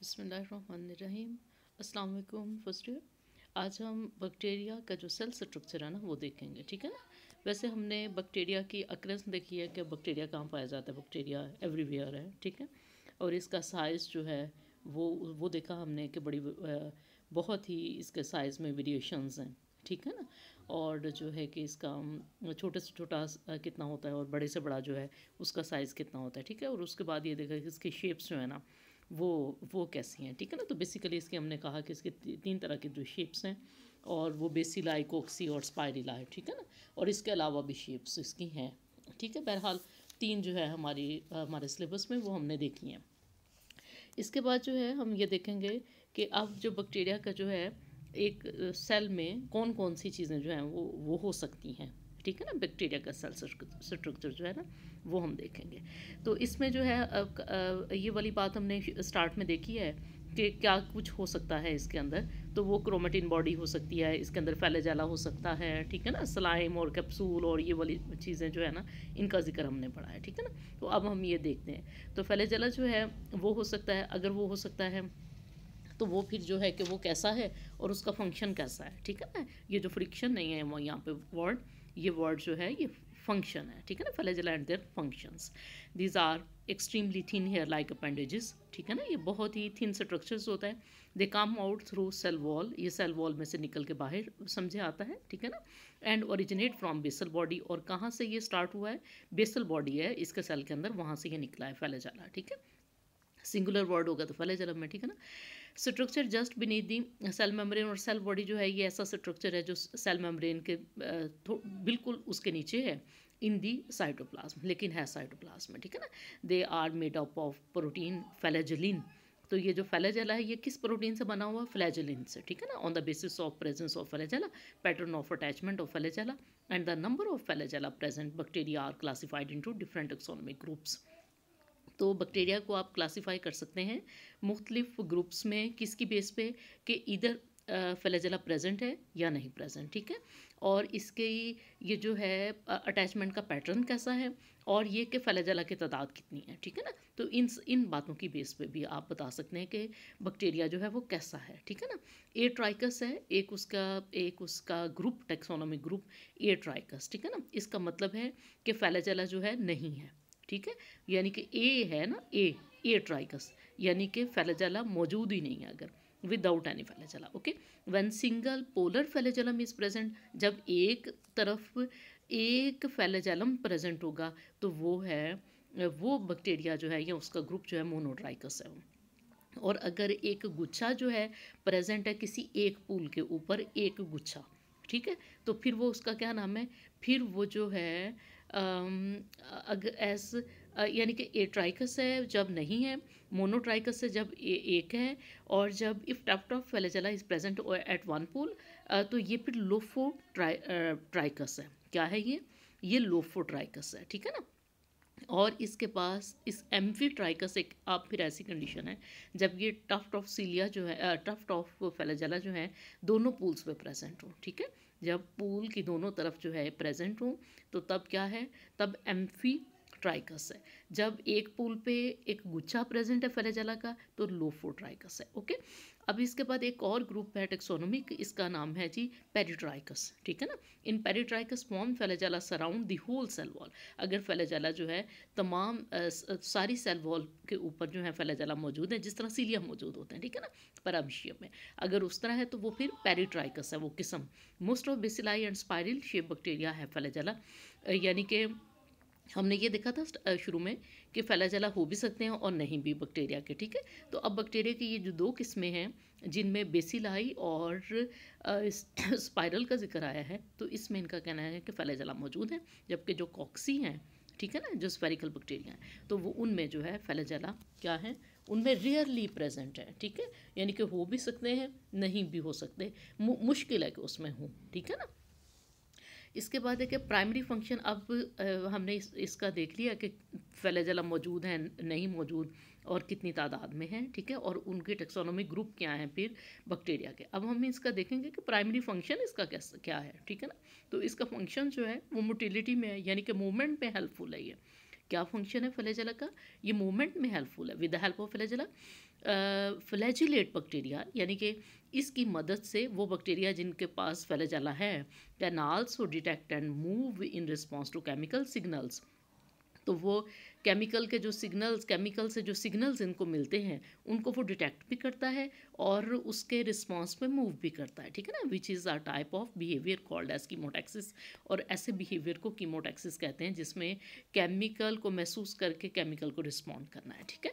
बसमीम अल्लाम first year आज हम बैक्टीरिया का जो सेल स्ट्रक्चर है ना वो देखेंगे ठीक है ना वैसे हमने बैक्टीरिया की अक्रेंस देखी है कि बैक्टीरिया कहाँ पाया जाता है बैक्टीरिया एवरीवेयर है ठीक है और इसका साइज़ जो है वो वो देखा हमने कि बड़ी बहुत ही इसके साइज़ में वेरिएशंस हैं ठीक है ना और जो है कि इसका छोटे से छोटा कितना होता है और बड़े से बड़ा जो है उसका साइज़ कितना होता है ठीक है और उसके बाद ये देखा कि इसकी शेप्स जो है ना वो वो कैसी हैं ठीक है ना तो बेसिकली इसके हमने कहा कि इसके तीन तरह के जो शेप्स हैं और वो बेसिलाई कोक्सी और स्पायरिला है ठीक है ना और इसके अलावा भी शेप्स इसकी हैं ठीक है बहरहाल तीन जो है हमारी हमारे सिलेबस में वो हमने देखी हैं इसके बाद जो है हम ये देखेंगे कि अब जो बैक्टीरिया का जो है एक सेल में कौन कौन सी चीज़ें जो हैं वो वो हो सकती हैं ठीक है ना बैक्टीरिया का सेल स्ट्रक्चर जो है ना वो हम देखेंगे तो इसमें जो है ये वाली बात हमने स्टार्ट में देखी है कि क्या कुछ हो सकता है इसके अंदर तो वो क्रोमेटिन बॉडी हो सकती है इसके अंदर फैलेजाला हो सकता है ठीक है ना सलाइम और कैप्सूल और ये वाली चीज़ें जो है ना इनका जिक्र हमने पढ़ा है ठीक है ना तो अब हम ये देखते हैं तो फैलेजाला जो है वो हो सकता है अगर वो हो सकता है तो वो फिर जो है कि वो कैसा है और उसका फंक्शन कैसा है ठीक है ना ये जो फ्रिक्शन नहीं है वो यहाँ पे वर्ड ये वर्ड जो है ये फंक्शन है ठीक है ना flagella and their functions these are extremely thin hair like appendages ठीक है ना ये बहुत ही थिन स्ट्रक्चर्स होता है they come out through cell wall ये सेल वॉल में से निकल के बाहर समझे आता है ठीक है ना and originate from basal body और कहाँ से ये स्टार्ट हुआ है बेसल बॉडी है इसके सेल के अंदर वहाँ से ये निकला है फैलेजाला ठीक है सिंगुलर वर्ड होगा तो फ्लैजलम में ठीक है ना structure just beneath the cell membrane और सेल बॉडी जो है ये ऐसा स्ट्रक्चर है जो सेल मेम्ब्रेन के बिल्कुल उसके नीचे है इन दी साइटोप्लाज्म लेकिन है साइटोप्लाज्म ठीक है ना they are made up of protein flagellin तो ये जो फेलाजेला है ये किस प्रोटीन से बना हुआ फ्लैजेलिन से ठीक है ना on the basis of presence of flagella pattern of attachment of flagella and the number of flagella present bacteria are classified into different taxonomic groups तो बैक्टीरिया को आप क्लासीफाई कर सकते हैं मुख्तलिफ ग्रुप्स में किसकी बेस पे कि इधर फलेजला प्रेजेंट है या नहीं प्रेजेंट ठीक है और इसके ये जो है अटैचमेंट का पैटर्न कैसा है और ये कि फलेजला की तादाद कितनी है ठीक है ना तो इन इन बातों की बेस पे भी आप बता सकते हैं कि बैक्टीरिया जो है वो कैसा है ठीक है ना ए ट्राइकस है एक उसका एक उसका group taxonomic group atrichous ठीक है ना इसका मतलब है कि फैलाजला जो है नहीं है ठीक है यानी कि ए है ना ए ए ट्राइकस यानी कि फैलाजला मौजूद ही नहीं है अगर without any flagella okay one single polar flagellum is present जब एक तरफ एक फैलाजलम प्रेजेंट होगा तो वो है वो बैक्टीरिया जो है या उसका ग्रुप जो है मोनोट्राइकस है और अगर एक गुच्छा जो है प्रेजेंट है किसी एक पूल के ऊपर एक गुच्छा ठीक है तो फिर वो उसका क्या नाम है फिर वो जो है अगर एस यानी कि ए ट्राइकस है जब नहीं है मोनोट्राइकस है जब ए एक है और जब if tuft flagella is present at one pole तो ये फिर लोफो ट्राइकस है क्या है ये ये लोफो ट्राइकस है ठीक है ना और इसके पास इस फी ट्राइकस एक आप फिर ऐसी कंडीशन है जब ये टफ्ट ऑफ सीलिया जो है टफ्ट ऑफ फैलाजला जो है दोनों पूल्स पे प्रेजेंट हो ठीक है जब पूल की दोनों तरफ जो है प्रेजेंट हो तो तब क्या है तब फी ट्राइकस है जब एक पूल पे एक गुच्छा प्रेजेंट है फैलाजला का तो लोफो ट्राइकस है ओके अब इसके बाद एक और ग्रुप है टेक्सोनोमिक इसका नाम है जी पेरीट्राइकस ठीक है ना in peritrichous form flagella surround the whole cell wall अगर फैलाजाला जो है तमाम आ, सारी सेल वॉल के ऊपर जो है फैलाजाला मौजूद है जिस तरह सीलिया मौजूद होते हैं ठीक है ना पराबिशियम में अगर उस तरह है तो वो फिर पेरीट्राइकस है वो किस्म most of bacilli and spiral shape bacteria है फैलाजाला यानी कि हमने ये देखा था शुरू में कि फैलाजला हो भी सकते हैं और नहीं भी बैक्टीरिया के ठीक है तो अब बैक्टीरिया की ये जो दो किस्में हैं जिनमें बेसिलाई और स्पाइरल का जिक्र आया है तो इसमें इनका कहना है कि फैलाजला मौजूद है जबकि जो कॉक्सी हैं ठीक है ना जो स्पेरिकल बैक्टीरिया हैं तो वो उनमें जो है फैलाजला क्या है उनमें रेयरली प्रेजेंट है ठीक है यानी कि हो भी सकते हैं नहीं भी हो सकते मुश्किल है कि उसमें हूँ ठीक है ना इसके बाद है कि प्राइमरी फंक्शन अब हमने इस, इसका देख लिया कि फैलेजला मौजूद हैं नहीं मौजूद और कितनी तादाद में हैं ठीक है और उनके टेक्सोनोमी ग्रुप क्या हैं फिर बैक्टीरिया के अब हम इसका देखेंगे कि प्राइमरी फंक्शन इसका कैसा क्या है ठीक है ना तो इसका फंक्शन जो है वो मोटिलिटी में है यानी कि मूवमेंट में हेल्पफुल है ये क्या फंक्शन है फ्लैजिला का ये मूवमेंट में हेल्पफुल है with the help of flagella flagellate bacteria यानी कि इसकी मदद से वो बैक्टीरिया जिनके पास फ्लैजिला है can also detect and move in response to chemical signals तो वो केमिकल के जो सिग्नल्स केमिकल से जो सिग्नल्स इनको मिलते हैं उनको वो डिटेक्ट भी करता है और उसके रिस्पॉन्स पे मूव भी करता है ठीक है ना which is a type of behaviour called as chemotaxis और ऐसे बिहेवियर को कीमोटैक्सिस कहते हैं जिसमें केमिकल को महसूस करके केमिकल को रिस्पॉन्ड करना है ठीक है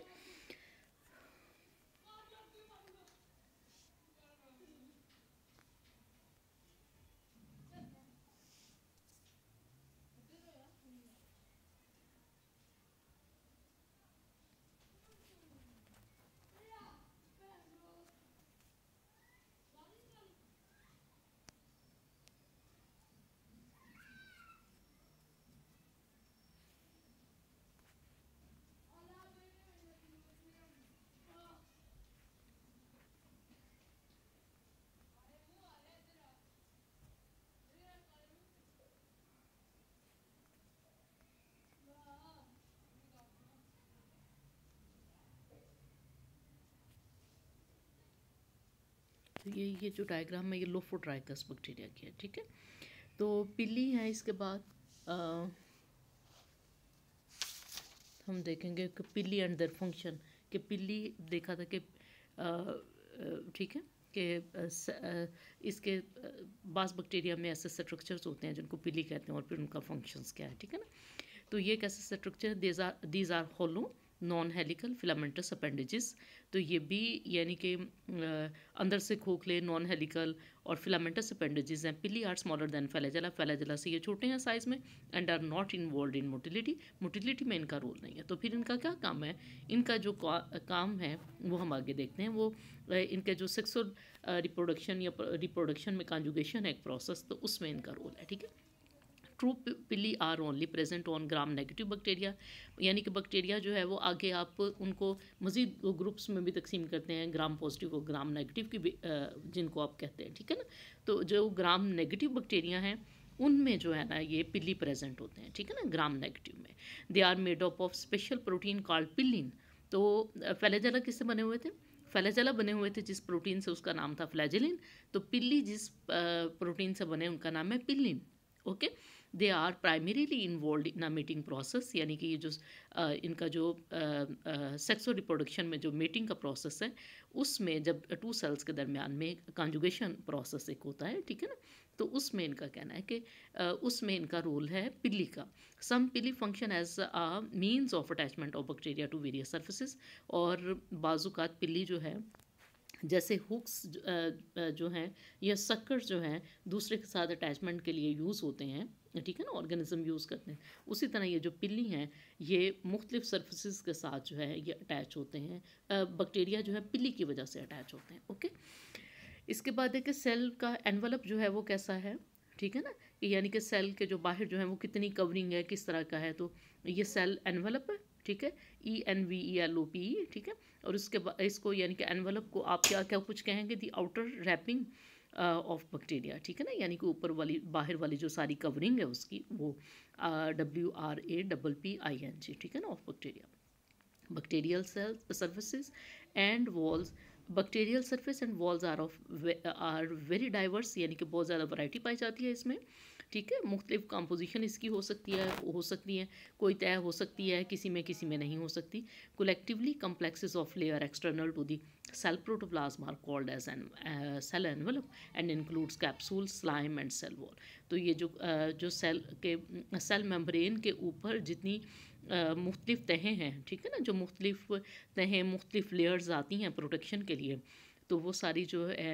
तो ये ये जो डायग्राम है ये लोफोट्राइकस बैक्टीरिया की है ठीक है तो पिली है इसके बाद आ, हम देखेंगे कि पिली एंड देर फंक्शन कि पिली देखा था कि ठीक है कि इसके बास बैक्टीरिया में ऐसे स्ट्रक्चर्स होते हैं जिनको पिली कहते हैं और फिर उनका फंक्शंस क्या है ठीक है ना तो ये कैसे structure these are hollow non helical filamentous appendages तो ये भी यानी कि अंदर से खोखले नॉन हेलिकल और फिलामेंटस अपेंडिजिस हैं pili are smaller than flagella flagella से ये छोटे हैं साइज़ में and are not involved in motility motility में इनका रोल नहीं है तो फिर इनका क्या काम है इनका जो काम है वो हम आगे देखते हैं वो इनके जो सेक्सुअल रिप्रोडक्शन या रिप्रोडक्शन में कॉन्जुगेशन है एक प्रोसेस तो उसमें इनका रोल है ठीक है pili are only present on gram negative bacteria यानी कि बैक्टीरिया जो है वो आगे आप उनको मज़ीद ग्रुप्स में भी तकसीम करते हैं ग्राम पॉजिटिव और ग्राम नेगेटिव की भी जिनको आप कहते हैं ठीक है ना तो जो ग्राम नेगेटिव बैक्टीरिया हैं उनमें जो है ना ये पिल्ली प्रेजेंट होते हैं ठीक है ना ग्राम नेगेटिव में they are made up of special protein called pilin तो फैलेजेला किससे बने हुए थे फैलेजेला बने हुए थे जिस प्रोटीन से उसका नाम था फ्लैजिलिन तो पिल्ली जिस प्रोटीन से बने उनका नाम है pilin okay they are primarily involved in mating process यानी कि ये जो इनका जो सेक्सो रिप्रोडक्शन में जो मेटिंग का प्रोसेस है उसमें जब टू सेल्स के दरमियान में कॉन्जुगेशन प्रोसेस एक होता है ठीक है ना तो उसमें इनका कहना है कि उसमें इनका रोल है पिल्ली का some pili function as a means of attachment of bacteria to various surfaces और बाजूकात पिल्ली जो है जैसे हुक्स जो हैं या सक्कर जो हैं दूसरे के साथ अटैचमेंट के लिए यूज़ होते हैं ठीक है ना ऑर्गेनिज्म यूज़ करते हैं उसी तरह ये जो पिल्ली हैं ये मुख्तलिफ सर्फिसज़ के साथ जो है ये अटैच होते हैं बैक्टीरिया जो है पिल्ली की वजह से अटैच होते हैं ओके इसके बाद है कि सेल का एनवलप जो है वो कैसा है ठीक है ना कि यानी कि सेल के जो बाहर जो है वो कितनी कवरिंग है किस तरह का है तो ये सेल एनवलप है ठीक है E N V E L O P ठीक है और उसके बाद इसको यानी कि एनवलप को आप क्या क्या कुछ कहेंगे the outer wrapping of bacteria ठीक है ना यानी कि ऊपर वाली बाहर वाली जो सारी कवरिंग है उसकी वो W R A double P I N G ठीक है ना of bacteria bacterial cells surfaces and walls bacterial surface and walls are of are very diverse यानी कि बहुत ज़्यादा वैरायटी पाई जाती है इसमें ठीक है मुख्तलिफ कम्पोजिशन इसकी हो सकती है हो सकती है कोई तय हो सकती है किसी में किसी में नहीं हो सकती collectively complexes of layer external to the cell protoplasm are called as an cell envelope and includes capsule slime and cell wall तो ये जो uh, जो सेल के सेल मेम्ब्रेन के ऊपर जितनी uh, मुख्तलिफ तहें हैं ठीक है ना जो मुख्तलिफ तहें मुख्तलिफ लेयर्स आती हैं प्रोटेक्शन के लिए तो वो सारी जो है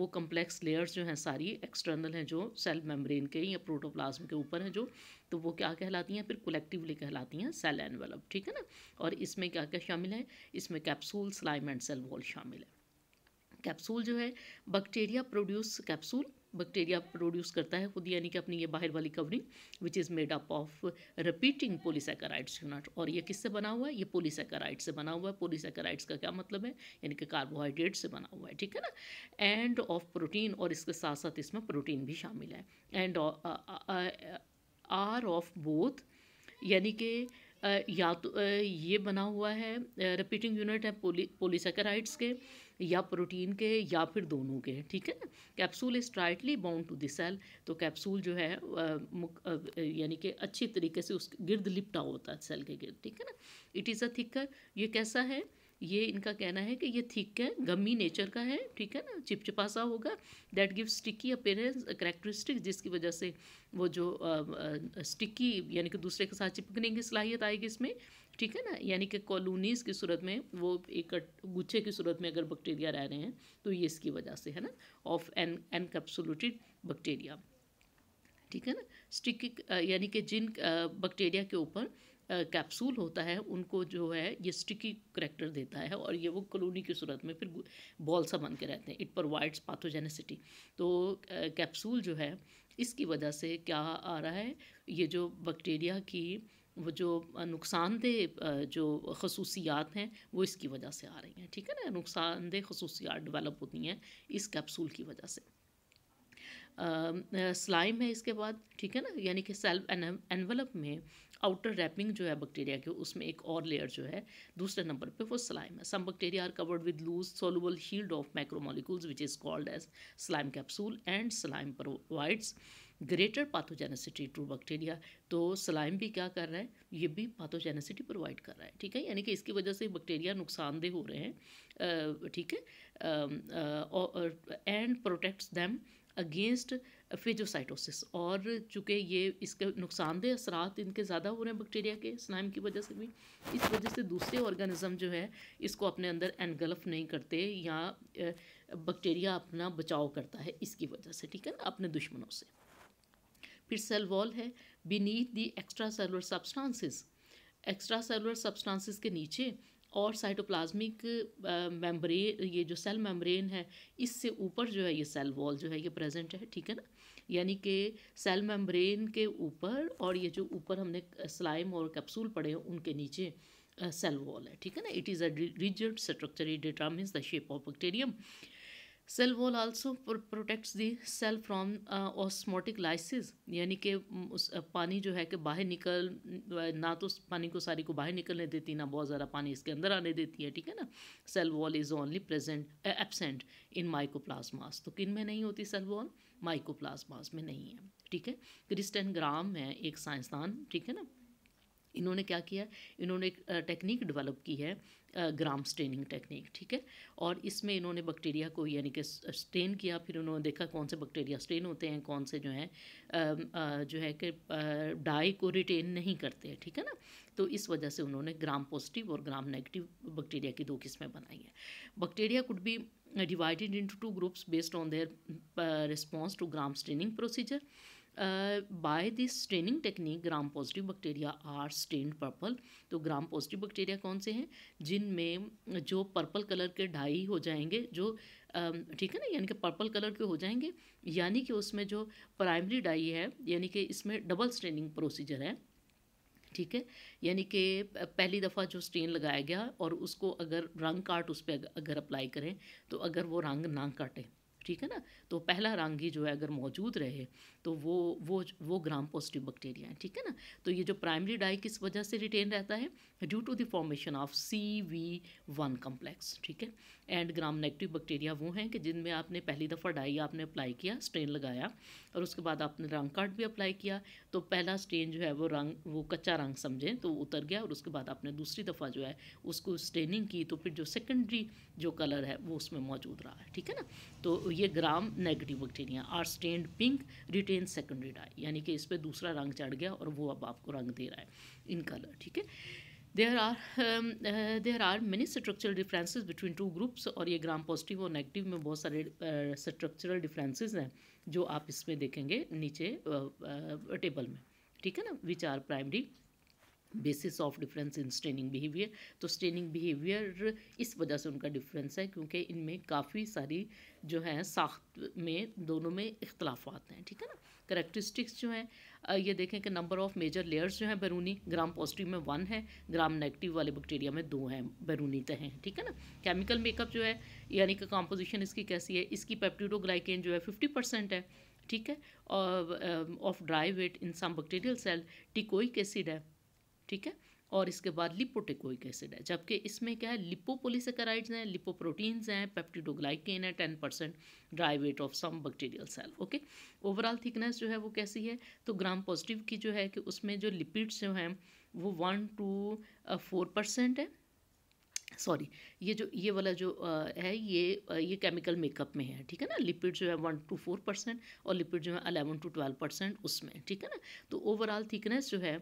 वो कम्प्लेक्स लेयर्स जो हैं सारी एक्सटर्नल हैं जो सेल मेम्ब्रेन के या प्रोटोप्लाज्म के ऊपर हैं जो तो वो क्या कहलाती हैं फिर कलेक्टिवली कहलाती हैं सेल एनवेलप ठीक है ना और इसमें क्या क्या शामिल है इसमें capsule slime and cell wall शामिल है कैप्सूल जो है bacteria produce capsule bacteria produce करता है खुद यानी कि अपनी ये बाहर वाली covering which is made up of repeating polysaccharides unit और ये किससे बना हुआ है ये पोलिसैकेराइड से बना हुआ है पोलिसैकेराइड्स का क्या मतलब है यानी कि कार्बोहाइड्रेट से बना हुआ है ठीक है ना एंड ऑफ प्रोटीन और इसके साथ साथ इसमें प्रोटीन भी शामिल है एंड आर ऑफ बोथ यानी कि uh, या तो uh, ये बना हुआ है रिपीटिंग uh, यूनिट है पोली पोलिसैकेराइड्स के या प्रोटीन के या फिर दोनों के ठीक है capsule is tightly bound to the cell तो कैप्सूल जो है यानी कि अच्छी तरीके से उस गिर्द लिपटा होता है सेल के गिर्द ठीक है ना इट इज़ अ थिकर ये कैसा है ये इनका कहना है कि ये थिक है गमी नेचर का है ठीक है ना चिपचिपासा होगा that give sticky appearance characteristic जिसकी वजह से वो जो स्टिकी यानी कि दूसरे के साथ चिपकने की सलाहियत आएगी इसमें ठीक है ना यानी कि कॉलोनीज़ की सूरत में वो एक गुच्छे की सूरत में अगर बैक्टीरिया रह रहे हैं तो ये इसकी वजह से है ना ऑफ एन एनकैप्सुलेटेड बैक्टीरिया ठीक है ना स्टिक यानी कि जिन बैक्टीरिया के ऊपर कैप्सूल होता है उनको जो है ये स्टिकी करेक्टर देता है और ये वो कॉलोनी की सूरत में फिर बॉल सा बन के रहते हैं इट प्रोवाइड्स पाथोजेनेसिटी तो कैप्सूल जो है इसकी वजह से क्या आ रहा है ये जो बैक्टीरिया की वो जो नुकसानदेह जो खसूसियात हैं वो इसकी वजह से आ रही हैं ठीक है ना नुकसानदेह खसूसियात डेवलप होती हैं इस कैप्सूल की वजह से स्लाइम है इसके बाद ठीक है ना यानी कि सेल्फ एनवलप में आउटर रैपिंग जो है बैक्टीरिया के उसमें एक और लेयर जो है दूसरे नंबर पे वो स्लाइम है some bacteria are covered with loose soluble shield of macromolecules which is called as slime capsule and slime provides greater pathogenicity to bacteria तो सलाइम भी क्या कर रहा है ये भी पाथोजेनेसिटी प्रोवाइड कर रहा है ठीक है यानी कि इसकी वजह से बैक्टीरिया नुकसानदेह हो रहे हैं ठीक है and protects them against phagocytosis और चूँकि ये इसके नुकसानदेह असरात इनके ज़्यादा हो रहे हैं बैक्टीरिया के स्नाइम की वजह से भी इस वजह से दूसरे ऑर्गेनिज़म जो है इसको अपने अंदर एनगल्फ नहीं करते या बैक्टीरिया अपना बचाव करता है इसकी वजह से ठीक है अपने दुश्मनों से फिर सेल वॉल है beneath the extra cellular substances extra cellular substances के नीचे और साइटोप्लाज्मिक मेम्ब्रेन ये जो सेल मेम्ब्रेन है इससे ऊपर जो है ये सेल वॉल जो है ये प्रेजेंट है ठीक है ना यानी कि सेल मेम्ब्रेन के ऊपर और ये जो ऊपर हमने स्लाइम और कैप्सूल पड़े हैं उनके नीचे सेल वॉल है ठीक है ना it is a rigid structure it determines the shape of bacterium cell wall also protects the cell from osmotic lysis यानी कि उस पानी जो है कि बाहर निकल ना तो उस पानी को सारी को बाहर निकलने देती ना बहुत ज़्यादा पानी इसके अंदर आने देती है ठीक है ना cell wall is only present absent in mycoplasmas तो किन में नहीं होती सेल वॉल माइकोप्लाज्मास में नहीं है ठीक है क्रिस्टन ग्राम है एक साइंसदान ठीक है ना इन्होंने क्या किया इन्होंने एक टेक्निक डेवलप की है ग्राम स्टेनिंग टेक्निक ठीक है और इसमें इन्होंने बैक्टीरिया को यानी कि स्टेन किया फिर उन्होंने देखा कौन से बैक्टीरिया स्टेन होते हैं कौन से जो है जो है कि डाई को रिटेन नहीं करते हैं ठीक है ना तो इस वजह से उन्होंने ग्राम पॉजिटिव और ग्राम नेगेटिव बैक्टीरिया की दो किस्में बनाई हैं bacteria could be divided into two groups based on their response to Gram staining procedure by this straining technique Gram positive bacteria are stain purple तो ग्राम पॉजिटिव बैक्टीरिया कौन से हैं जिनमें जो पर्पल कलर के ढाई हो जाएंगे जो ठीक है ना यानी कि पर्पल कलर के हो जाएंगे यानी कि उसमें जो प्राइमरी डाई है यानी कि इसमें डबल स्ट्रेनिंग प्रोसीजर है ठीक है यानी कि पहली दफ़ा जो स्टेन लगाया गया और उसको अगर रंग काट उस पर अगर अप्लाई करें तो अगर वो रंग ना काटें ठीक है ना तो पहला ही जो है अगर मौजूद रहे तो वो वो वो ग्राम पॉजिटिव बैक्टीरिया है ठीक है ना तो ये जो प्राइमरी डाई किस वजह से रिटेन रहता है due to the formation of C V one complex ठीक है एंड ग्राम नेगेटिव बैक्टीरिया वो हैं कि जिनमें आपने पहली दफ़ा डाई आपने अप्लाई किया स्ट्रेन लगाया और उसके बाद आपने रंग कार्ड भी अप्लाई किया तो पहला स्टेन जो है वो रंग वो कच्चा रंग समझें तो उतर गया और उसके बाद आपने दूसरी दफ़ा जो है उसको स्टेनिंग की तो फिर जो सेकेंडरी जो कलर है वो उसमें मौजूद रहा है ठीक है ना तो ये Gram negative bacteria are stain pink retain secondary dye यानी कि इस पर दूसरा रंग चढ़ गया और वो अब आपको रंग दे रहा है इन कलर ठीक है there are there are many structural differences between two groups और ये ग्राम पॉजिटिव और नेगेटिव में बहुत सारे स्ट्रक्चरल uh, हैं जो आप इसमें देखेंगे नीचे टेबल में ठीक है ना which are primary basis of difference in straining behaviour तो स्ट्रेनिंग बिहेवियर इस वजह से उनका डिफरेंस है क्योंकि इनमें काफ़ी सारी जो है साख्त में दोनों में इख्तलाफात हैं ठीक है ना करेक्टरिस्टिक्स जो हैं ये देखें कि नंबर ऑफ़ मेजर लेयर्स जो हैं बैरूनी ग्राम पॉजिटिव में वन है ग्राम नेगेटिव वाले बैक्टीरिया में दो हैं बैरूनी तह हैं ठीक है ना केमिकल मेकअप जो है यानी कि कॉम्पोजिशन इसकी कैसी है इसकी पेप्टिडोग्लाइकेन जो है फिफ्टी परसेंट है ठीक है of dry weight in some bacterial cell teichoic acid है ठीक है और इसके बाद लिपोटेकोइक एसिड है जबकि इसमें क्या है लिपोपोलिसकराइड्स हैं लिपोप्रोटीन्स हैं पेप्टिडोग्लाइकेन है ten percent dry weight of some bacterial cell okay overall thickness जो है वो कैसी है तो ग्राम पॉजिटिव की जो है कि उसमें जो लिपिड्स जो हैं वो वन टू फोर परसेंट है सॉरी ये जो ये वाला जो है ये ये केमिकल मेकअप में है ठीक है ना लिपिड जो है वन टू फोर परसेंट और लिपिड जो है अलेवन टू ट्वेल्व परसेंट उसमें ठीक है ना तो ओवरऑल थिकनेस जो है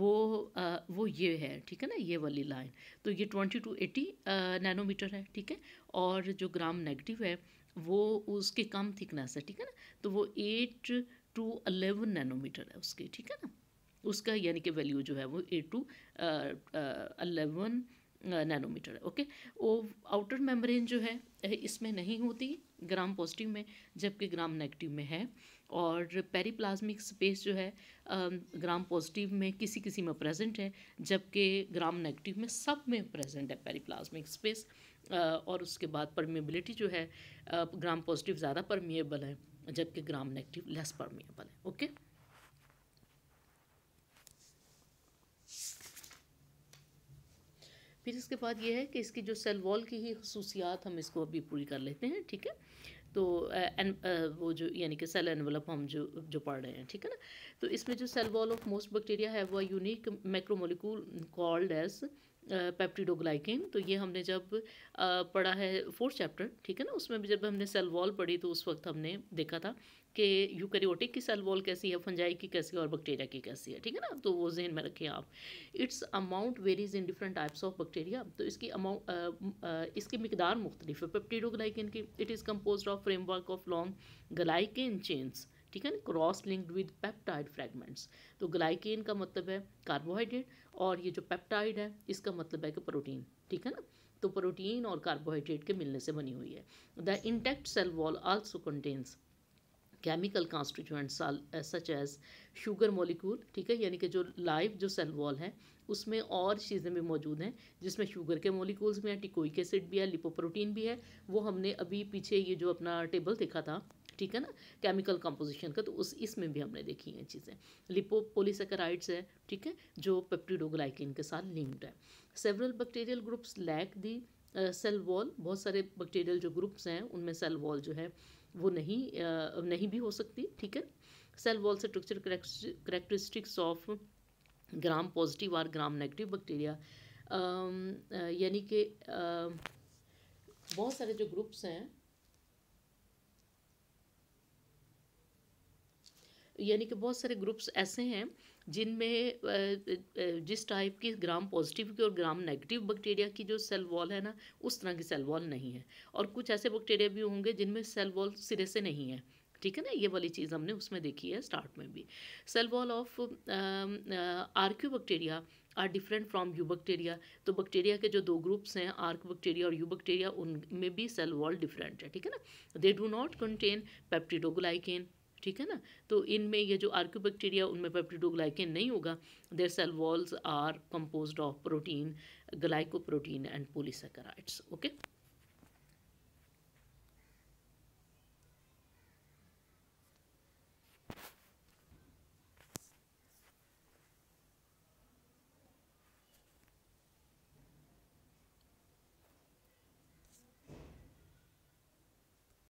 वो आ, वो ये है ठीक है ना ये वाली लाइन तो ये ट्वेंटी टू एटी नैनोमीटर है ठीक है और जो ग्राम नेगेटिव है वो उसके कम थिकनेस है ठीक है ना तो वो एट टू अलेवन नैनोमीटर है उसके ठीक है ना उसका यानी कि वैल्यू जो है वो एट टू अलेवन नैनोमीटर है ओके वो आउटर मेम्ब्रेन जो है इसमें नहीं होती ग्राम पॉजिटिव में जबकि ग्राम नेगेटिव में है और पेरीप्लाज्मिक स्पेस जो है ग्राम पॉजिटिव में किसी किसी में प्रेजेंट है जबकि ग्राम नेगेटिव में सब में प्रेजेंट है पेरीप्लाज्मिक स्पेस और उसके बाद परमिएबिलिटी जो है ग्राम पॉजिटिव ज़्यादा परमिएबल है जबकि ग्राम नेगेटिव लेस परमिएबल है ओके फिर इसके बाद ये है कि इसकी जो सेल वॉल की ही खसूसियात हम इसको अभी पूरी कर लेते हैं ठीक है तो एन वो जो यानी कि सेल एनवलप हम जो जो पढ़ रहे हैं ठीक है ना तो इसमें जो cell wall of most bacteria है वो unique macromolecule called as peptidoglycan तो ये हमने जब पढ़ा है फोर्थ चैप्टर ठीक है ना उसमें भी जब हमने सेल वॉल पढ़ी तो उस वक्त हमने देखा था कि यूकैरियोटिक की सेल वॉल कैसी है फंजाई की कैसी है और बैक्टीरिया की कैसी है ठीक है ना तो वो जहन में रखें आप its amount varies in different types of bacteria तो इसकी अमाउंट इसकी मकदार मुख्तलिफ है पेप्टिडोग्लाइकिन की it is compose of framework of long glycan chains ठीक है ना cross linked with peptide fragments तो ग्लाइकेन का मतलब है कार्बोहाइड्रेट और ये जो पेप्टाइड है इसका मतलब है कि प्रोटीन ठीक है ना तो प्रोटीन और कार्बोहाइड्रेट के मिलने से बनी हुई है the intact cell wall also contains chemical constituents such as sugar molecule ठीक है यानी कि जो लाइव जो सेल वॉल है उसमें और चीज़ें भी मौजूद हैं जिसमें शुगर के मॉलिक्यूल्स भी हैं टिकोइक एसिड भी है लिपोप्रोटीन भी है वो हमने अभी पीछे ये जो अपना टेबल देखा था ठीक है ना केमिकल कंपोजिशन का तो उस इसमें भी हमने देखी हैं चीज़ें लिपो है ठीक है जो पेप्टिडोग्लाइकिन के साथ लिंक्ड है several bacterial groups lack the cell wall बहुत सारे बैक्टीरियल जो ग्रुप्स हैं उनमें सेल वॉल जो है वो नहीं uh, नहीं भी हो सकती ठीक है सेल वॉल से structure characteristics of Gram positive और ग्राम नेगेटिव बैक्टीरिया यानी कि uh, बहुत सारे जो ग्रुप्स हैं यानी कि बहुत सारे ग्रुप्स ऐसे हैं जिनमें जिस टाइप की ग्राम पॉजिटिव की और ग्राम नेगेटिव बैक्टीरिया की जो सेल वॉल है ना उस तरह की सेल वॉल नहीं है और कुछ ऐसे बैक्टीरिया भी होंगे जिनमें सेल वॉल सिरे से नहीं है ठीक है ना ये वाली चीज़ हमने उसमें देखी है स्टार्ट में भी cell wall of archaebacteria are different from eubacteria तो बैक्टीरिया के जो दो ग्रुप्स हैं आर्क बैक्टीरिया और यू बैक्टीरिया उनमें भी सेल वॉल डिफरेंट है ठीक है ना they do not contain peptidoglycan ठीक है ना तो इनमें ये जो बैक्टीरिया उनमें पेप्टिडोग्लाइकिन नहीं होगा their cell walls are compose of protein glycoprotein and polysaccharides okay